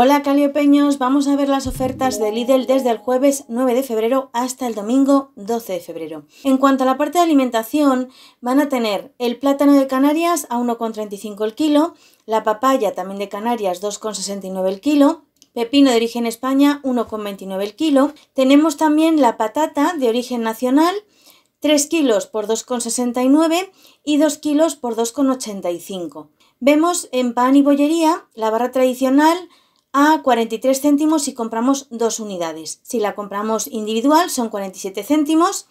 Hola Caliopeños, vamos a ver las ofertas de Lidl desde el jueves 9 de febrero hasta el domingo 12 de febrero. En cuanto a la parte de alimentación, van a tener el plátano de Canarias a 1,35 el kilo, la papaya también de Canarias 2,69 el kilo, pepino de origen España 1,29 el kilo, tenemos también la patata de origen nacional 3 kilos por 2,69 y 2 kilos por 2,85. Vemos en pan y bollería la barra tradicional a 43 céntimos si compramos dos unidades. Si la compramos individual son 47 céntimos.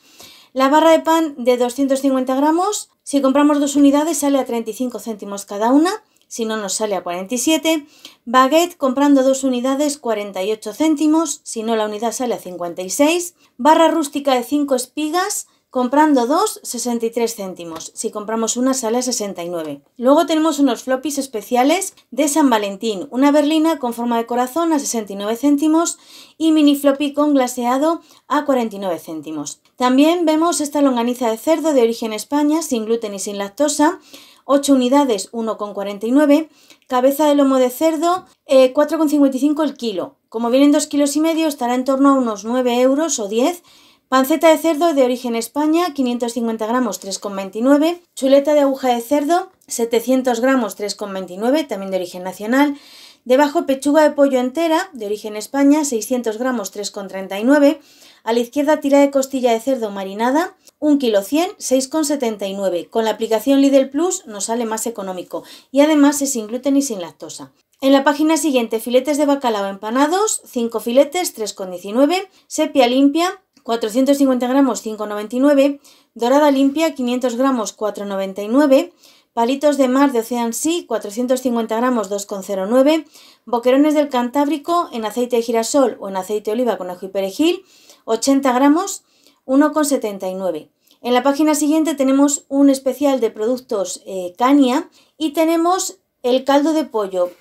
La barra de pan de 250 gramos, si compramos dos unidades sale a 35 céntimos cada una, si no nos sale a 47. Baguette comprando dos unidades 48 céntimos, si no la unidad sale a 56. Barra rústica de 5 espigas Comprando dos, 63 céntimos. Si compramos una, sale a 69. Luego tenemos unos floppies especiales de San Valentín. Una berlina con forma de corazón a 69 céntimos y mini floppy con glaseado a 49 céntimos. También vemos esta longaniza de cerdo de origen España, sin gluten y sin lactosa. 8 unidades, 1,49. Cabeza de lomo de cerdo, 4,55 eh, el kilo. Como vienen 2 kilos y medio, estará en torno a unos 9 euros o 10 Panceta de cerdo de origen España, 550 gramos, 3,29. Chuleta de aguja de cerdo, 700 gramos, 3,29, también de origen nacional. Debajo pechuga de pollo entera, de origen España, 600 gramos, 3,39. A la izquierda tira de costilla de cerdo marinada, 1 kilo 100, 6,79. Con la aplicación Lidl Plus nos sale más económico y además es sin gluten y sin lactosa. En la página siguiente, filetes de bacalao empanados, 5 filetes, 3,19. Sepia limpia, 450 gramos 5,99, dorada limpia 500 gramos 4,99, palitos de mar de Ocean Sea 450 gramos 2,09, boquerones del Cantábrico en aceite de girasol o en aceite de oliva con ajo y perejil 80 gramos 1,79. En la página siguiente tenemos un especial de productos eh, cania y tenemos el caldo de pollo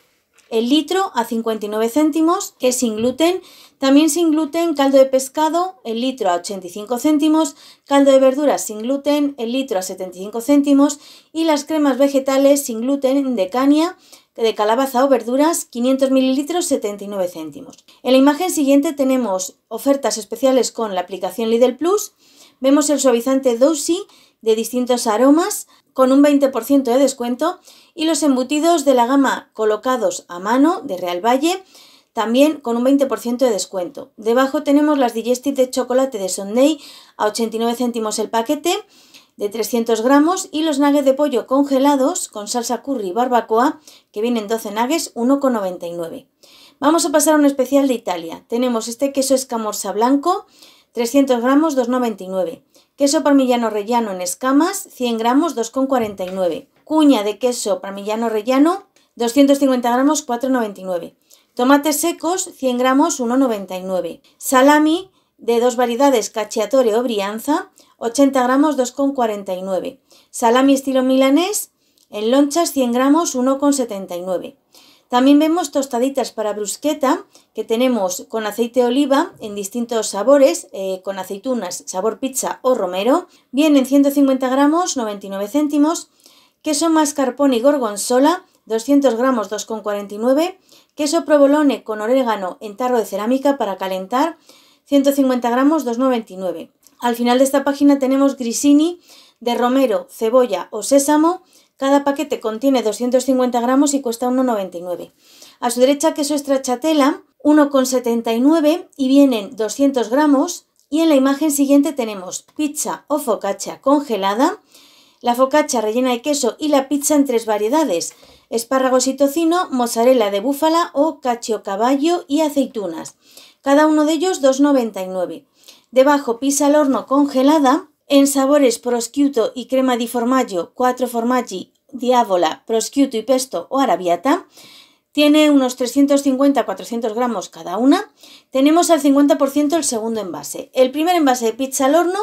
el litro a 59 céntimos, que es sin gluten. También sin gluten, caldo de pescado, el litro a 85 céntimos, caldo de verduras sin gluten, el litro a 75 céntimos y las cremas vegetales sin gluten de caña de calabaza o verduras, 500 mililitros, 79 céntimos. En la imagen siguiente tenemos ofertas especiales con la aplicación Lidl Plus. Vemos el suavizante Dosi de distintos aromas con un 20% de descuento y los embutidos de la gama colocados a mano de Real Valle también con un 20% de descuento. Debajo tenemos las digestive de chocolate de Sunday a 89 céntimos el paquete de 300 gramos y los nuggets de pollo congelados con salsa curry y barbacoa que vienen 12 nuggets 1,99. Vamos a pasar a un especial de Italia. Tenemos este queso escamorza blanco 300 gramos 2,99. Queso parmigiano rellano en escamas, 100 gramos, 2,49. Cuña de queso parmigiano rellano, 250 gramos, 4,99. Tomates secos, 100 gramos, 1,99. Salami de dos variedades, cacciatore o brianza, 80 gramos, 2,49. Salami estilo milanés, en lonchas, 100 gramos, 1,79. También vemos tostaditas para brusqueta que tenemos con aceite de oliva en distintos sabores, eh, con aceitunas, sabor pizza o romero. Vienen 150 gramos, 99 céntimos. Queso mascarpone y gorgonzola, 200 gramos, 2,49. Queso provolone con orégano en tarro de cerámica para calentar, 150 gramos, 2,99. Al final de esta página tenemos grisini de romero, cebolla o sésamo, cada paquete contiene 250 gramos y cuesta 1,99. A su derecha, queso con 1,79 y vienen 200 gramos. Y en la imagen siguiente tenemos pizza o focaccia congelada, la focaccia rellena de queso y la pizza en tres variedades, espárragos y tocino, mozzarella de búfala o cacio caballo y aceitunas. Cada uno de ellos 2,99. Debajo pizza al horno congelada, en sabores prosciutto y crema di formaggio, 4 formaggi Diabola, prosciutto y pesto o arabiata. Tiene unos 350-400 gramos cada una. Tenemos al 50% el segundo envase. El primer envase de pizza al horno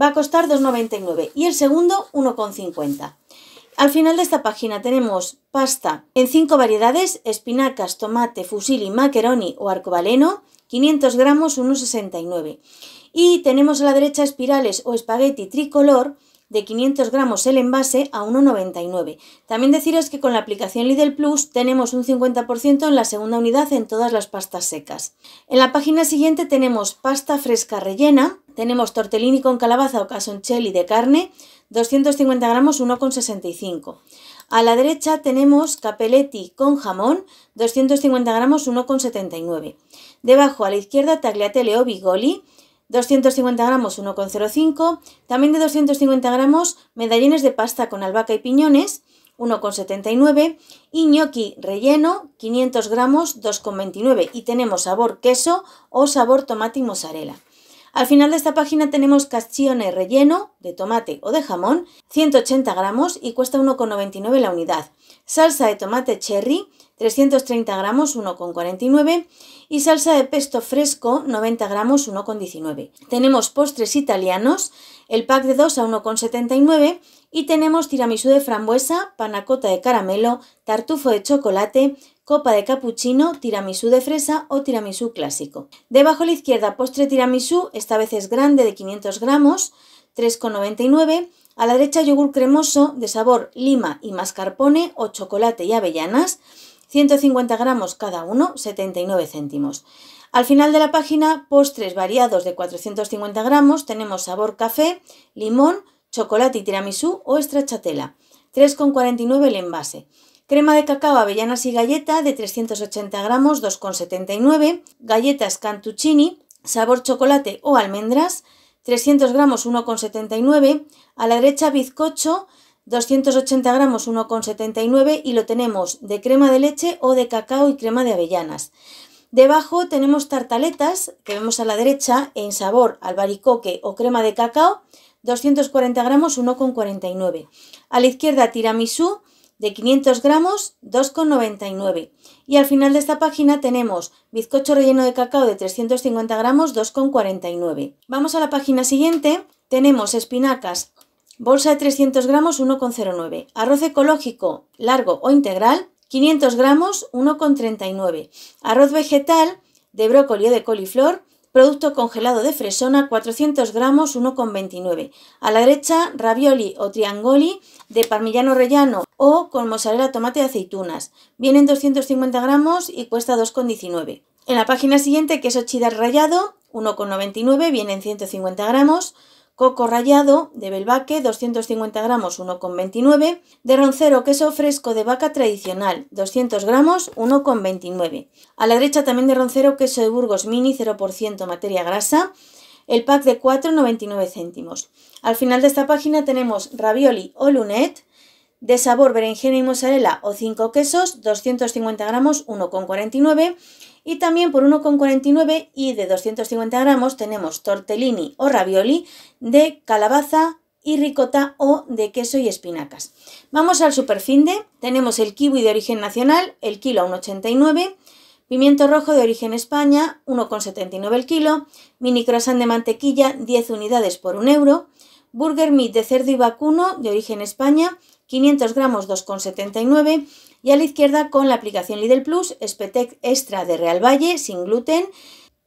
va a costar 2,99 y el segundo 1,50. Al final de esta página tenemos pasta en 5 variedades, espinacas, tomate, fusili, macaroni o arcobaleno, 500 gramos 1,69. Y tenemos a la derecha espirales o espagueti tricolor, de 500 gramos el envase a 1,99. También deciros que con la aplicación Lidl Plus tenemos un 50% en la segunda unidad en todas las pastas secas. En la página siguiente tenemos pasta fresca rellena, tenemos tortellini con calabaza o casoncelli de carne, 250 gramos 1,65. A la derecha tenemos capelletti con jamón, 250 gramos 1,79. Debajo a la izquierda tagliatelle o bigoli, 250 gramos 1,05, también de 250 gramos medallones de pasta con albahaca y piñones 1,79 y gnocchi relleno 500 gramos 2,29 y tenemos sabor queso o sabor tomate y mozzarella. Al final de esta página tenemos castione relleno de tomate o de jamón, 180 gramos y cuesta 1,99 la unidad. Salsa de tomate cherry, 330 gramos 1,49 y salsa de pesto fresco 90 gramos 1,19. Tenemos postres italianos, el pack de 2 a 1,79 y tenemos tiramisú de frambuesa, panacota de caramelo, tartufo de chocolate, copa de cappuccino, tiramisú de fresa o tiramisú clásico. Debajo a la izquierda postre tiramisú, esta vez es grande de 500 gramos, 3,99 a la derecha yogur cremoso de sabor lima y mascarpone o chocolate y avellanas 150 gramos cada uno, 79 céntimos. Al final de la página, postres variados de 450 gramos, tenemos sabor café, limón, chocolate y tiramisú o estrachatela. 3,49 el envase. Crema de cacao, avellanas y galleta de 380 gramos, 2,79. Galletas cantuccini, sabor chocolate o almendras, 300 gramos, 1,79. A la derecha, bizcocho, 280 gramos 1,79 y lo tenemos de crema de leche o de cacao y crema de avellanas. Debajo tenemos tartaletas que vemos a la derecha en sabor albaricoque o crema de cacao, 240 gramos 1,49. A la izquierda tiramisú de 500 gramos 2,99. Y al final de esta página tenemos bizcocho relleno de cacao de 350 gramos 2,49. Vamos a la página siguiente. Tenemos espinacas Bolsa de 300 gramos 1,09. Arroz ecológico largo o integral 500 gramos 1,39. Arroz vegetal de brócoli o de coliflor. Producto congelado de fresona 400 gramos 1,29. A la derecha ravioli o triangoli de parmigiano rellano o con mozzarella, tomate y aceitunas. Vienen 250 gramos y cuesta 2,19. En la página siguiente queso chida rallado 1,99 vienen 150 gramos coco rallado de Belvaque 250 gramos 1,29, de roncero queso fresco de vaca tradicional 200 gramos 1,29. A la derecha también de roncero queso de Burgos mini 0% materia grasa, el pack de 4,99 céntimos. Al final de esta página tenemos ravioli o lunet de sabor berenjena y mozzarella o 5 quesos, 250 gramos, 1,49 y también por 1,49 y de 250 gramos tenemos tortellini o ravioli de calabaza y ricota o de queso y espinacas. Vamos al superfinde, tenemos el kiwi de origen nacional, el kilo a 1,89 Pimiento rojo de origen España, 1,79 el kilo. Mini croissant de mantequilla, 10 unidades por 1 euro. Burger meat de cerdo y vacuno de origen España, 500 gramos 2,79 y a la izquierda con la aplicación Lidl Plus, Spetec Extra de Real Valle sin gluten,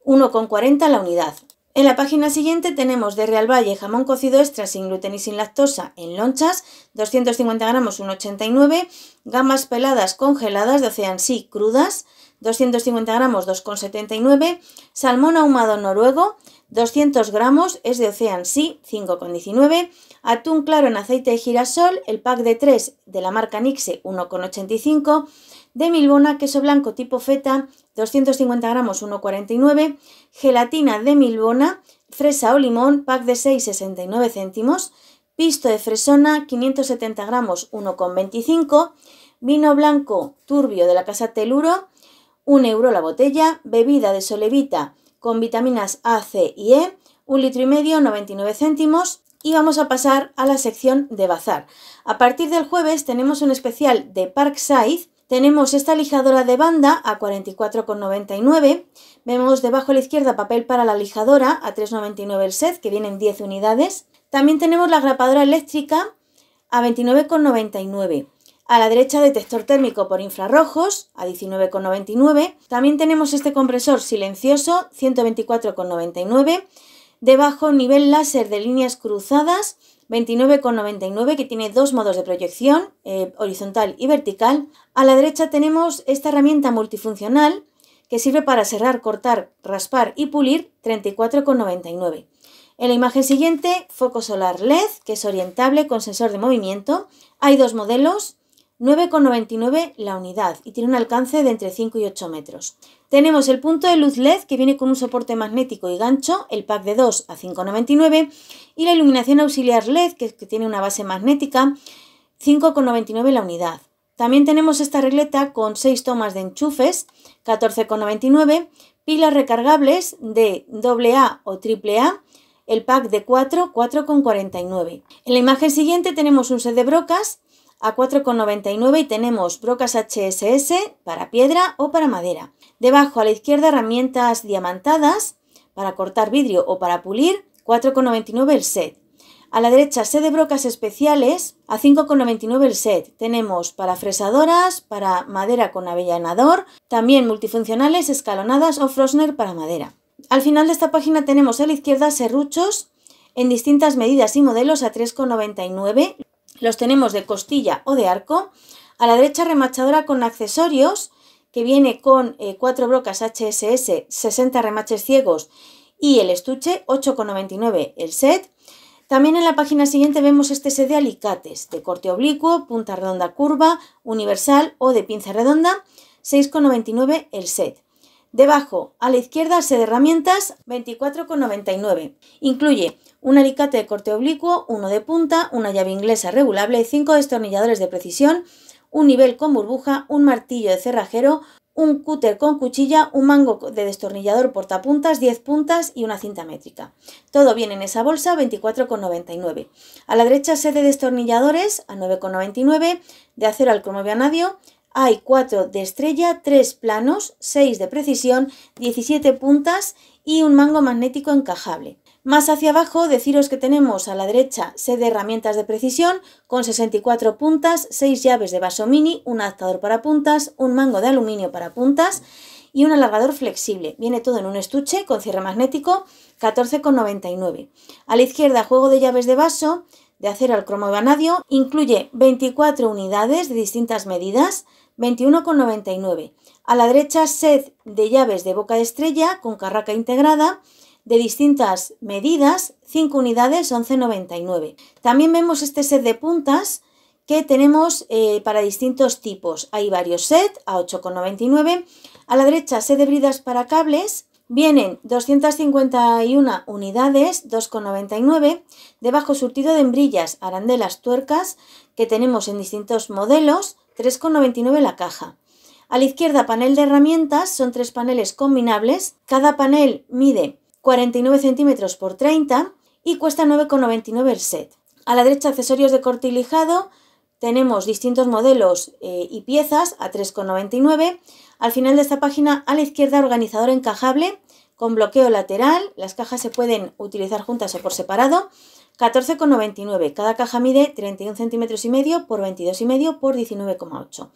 1,40 la unidad. En la página siguiente tenemos de Real Valle jamón cocido extra sin gluten y sin lactosa en lonchas, 250 gramos 1,89, gamas peladas congeladas de Ocean Sea crudas, 250 gramos 2,79, salmón ahumado noruego, 200 gramos es de Ocean Sea 5,19, atún claro en aceite de girasol, el pack de 3 de la marca Nixe 1,85, de Milbona, queso blanco tipo feta 250 gramos 1,49, gelatina de Milbona, fresa o limón, pack de 6,69 céntimos, pisto de fresona 570 gramos 1,25, vino blanco turbio de la Casa Teluro 1 euro la botella, bebida de solevita con vitaminas A, C y E, un litro y medio, 99 céntimos, y vamos a pasar a la sección de bazar. A partir del jueves tenemos un especial de Parkside. Tenemos esta lijadora de banda a 44,99. Vemos debajo a la izquierda papel para la lijadora a 3,99 el set, que vienen 10 unidades. También tenemos la grapadora eléctrica a 29,99. A la derecha detector térmico por infrarrojos a 19,99. También tenemos este compresor silencioso 124,99. Debajo, nivel láser de líneas cruzadas, 29,99 que tiene dos modos de proyección, eh, horizontal y vertical. A la derecha tenemos esta herramienta multifuncional que sirve para cerrar, cortar, raspar y pulir, 34,99. En la imagen siguiente, foco solar LED, que es orientable con sensor de movimiento. Hay dos modelos, 9,99 la unidad y tiene un alcance de entre 5 y 8 metros. Tenemos el punto de luz LED que viene con un soporte magnético y gancho, el pack de 2 a 5,99 y la iluminación auxiliar LED que, tiene una base magnética, 5,99 la unidad. También tenemos esta regleta con 6 tomas de enchufes, 14,99, pilas recargables de AA o AAA, el pack de 4, 4,49. En la imagen siguiente tenemos un set de brocas a 4,99 y tenemos brocas HSS para piedra o para madera. Debajo a la izquierda herramientas diamantadas para cortar vidrio o para pulir, 4,99 el set. A la derecha, set de brocas especiales a 5,99 el set. Tenemos para fresadoras, para madera con avellanador, también multifuncionales, escalonadas o Frosner para madera. Al final de esta página tenemos a la izquierda serruchos en distintas medidas y modelos a 3,99 los tenemos de costilla o de arco. A la derecha remachadora con accesorios, que viene con eh, cuatro 4 brocas HSS, 60 remaches ciegos y el estuche, 8,99 el set. También en la página siguiente vemos este set de alicates, de corte oblicuo, punta redonda curva, universal o de pinza redonda, 6,99 el set. Debajo, a la izquierda, sede de herramientas 24,99. Incluye un alicate de corte oblicuo, uno de punta, una llave inglesa regulable, cinco destornilladores de precisión, un nivel con burbuja, un martillo de cerrajero, un cúter con cuchilla, un mango de destornillador portapuntas, 10 puntas y una cinta métrica. Todo viene en esa bolsa, 24,99. A la derecha, sede de destornilladores a 9,99, de acero al cromo vanadio, hay 4 de estrella, 3 planos, 6 de precisión, 17 puntas y un mango magnético encajable. Más hacia abajo, deciros que tenemos a la derecha set de herramientas de precisión con 64 puntas, 6 llaves de vaso mini, un adaptador para puntas, un mango de aluminio para puntas y un alargador flexible. Viene todo en un estuche con cierre magnético, 14,99. A la izquierda, juego de llaves de vaso de acero al cromo vanadio, incluye 24 unidades de distintas medidas, 21,99. A la derecha, set de llaves de boca de estrella con carraca integrada de distintas medidas, 5 unidades, 11,99. También vemos este set de puntas que tenemos eh, para distintos tipos. Hay varios sets a 8,99. A la derecha, set de bridas para cables. Vienen 251 unidades, 2,99. Debajo, surtido de hembrillas, arandelas, tuercas, que tenemos en distintos modelos 3,99 la caja. A la izquierda, panel de herramientas, son tres paneles combinables. Cada panel mide 49 centímetros por 30 y cuesta 9,99 el set. A la derecha, accesorios de cortilijado Tenemos distintos modelos eh, y piezas a 3,99. Al final de esta página, a la izquierda, organizador encajable con bloqueo lateral. Las cajas se pueden utilizar juntas o por separado. 14,99. Cada caja mide 31 centímetros y medio por 22 y medio por 19,8.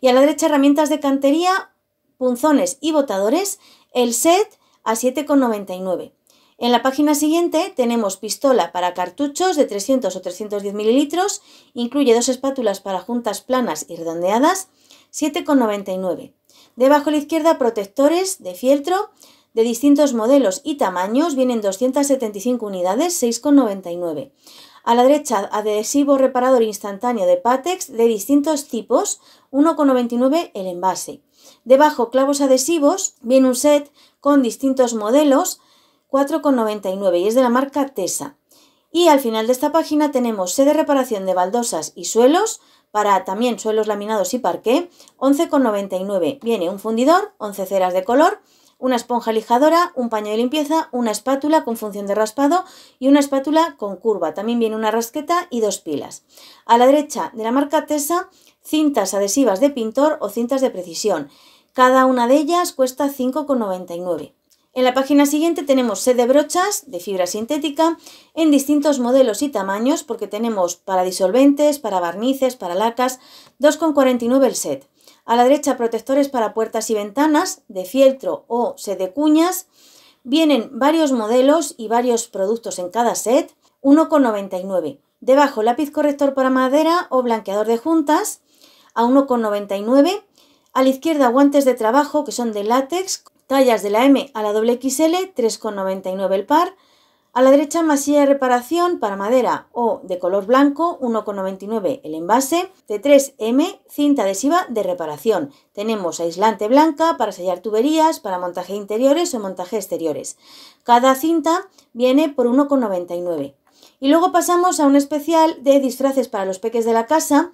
Y a la derecha herramientas de cantería, punzones y botadores, el set a 7,99. En la página siguiente tenemos pistola para cartuchos de 300 o 310 mililitros, incluye dos espátulas para juntas planas y redondeadas, 7,99. Debajo a la izquierda protectores de fieltro, de distintos modelos y tamaños, vienen 275 unidades, 6,99. A la derecha, adhesivo reparador instantáneo de Patex de distintos tipos, 1,99 el envase. Debajo, clavos adhesivos, viene un set con distintos modelos, 4,99 y es de la marca Tesa. Y al final de esta página tenemos sede de reparación de baldosas y suelos, para también suelos laminados y parqué, 11,99. Viene un fundidor, 11 ceras de color, una esponja lijadora, un paño de limpieza, una espátula con función de raspado y una espátula con curva. También viene una rasqueta y dos pilas. A la derecha de la marca Tesa, cintas adhesivas de pintor o cintas de precisión. Cada una de ellas cuesta 5,99. En la página siguiente tenemos set de brochas de fibra sintética en distintos modelos y tamaños porque tenemos para disolventes, para barnices, para lacas, 2,49 el set. A la derecha, protectores para puertas y ventanas de fieltro o cuñas. Vienen varios modelos y varios productos en cada set, 1,99. Debajo, lápiz corrector para madera o blanqueador de juntas a 1,99. A la izquierda, guantes de trabajo que son de látex, tallas de la M a la XL, 3,99 el par. A la derecha masilla de reparación para madera o de color blanco 1,99 el envase, de 3 m cinta adhesiva de reparación. Tenemos aislante blanca para sellar tuberías, para montaje interiores o montaje exteriores. Cada cinta viene por 1,99. Y luego pasamos a un especial de disfraces para los peques de la casa.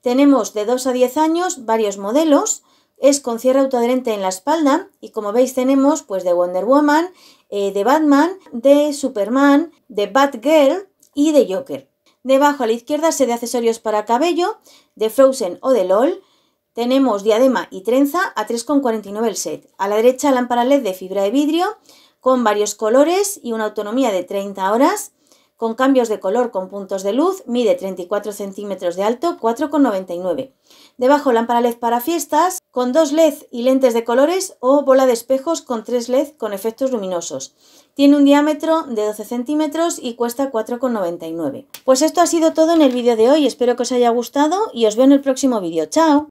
Tenemos de 2 a 10 años varios modelos. Es con cierre autoadherente en la espalda y como veis tenemos pues de Wonder Woman, eh, de Batman, de Superman, de Batgirl y de Joker. Debajo a la izquierda se de accesorios para cabello, de Frozen o de LOL. Tenemos diadema y trenza a 3,49 el set. A la derecha lámpara LED de fibra de vidrio con varios colores y una autonomía de 30 horas con cambios de color con puntos de luz, mide 34 centímetros de alto, 4,99. Debajo lámpara LED para fiestas, con dos LED y lentes de colores o bola de espejos con tres LED con efectos luminosos. Tiene un diámetro de 12 centímetros y cuesta 4,99. Pues esto ha sido todo en el vídeo de hoy, espero que os haya gustado y os veo en el próximo vídeo. ¡Chao!